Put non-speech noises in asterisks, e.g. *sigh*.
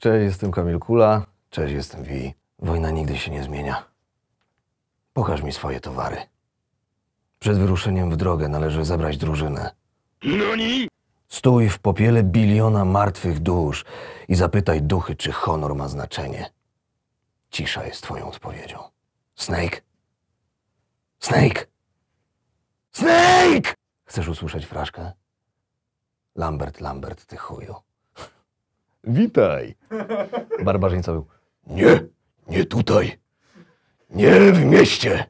Cześć, jestem Kamil Kula. Cześć, jestem Wi. Wojna nigdy się nie zmienia. Pokaż mi swoje towary. Przed wyruszeniem w drogę należy zebrać drużynę. Noni? Stój w popiele biliona martwych dusz i zapytaj duchy, czy honor ma znaczenie. Cisza jest twoją odpowiedzią. Snake? Snake! Snake! Chcesz usłyszeć fraszkę? Lambert, Lambert, ty chuju witaj. *laughs* Barbarzyńca był, nie, nie tutaj, nie w mieście.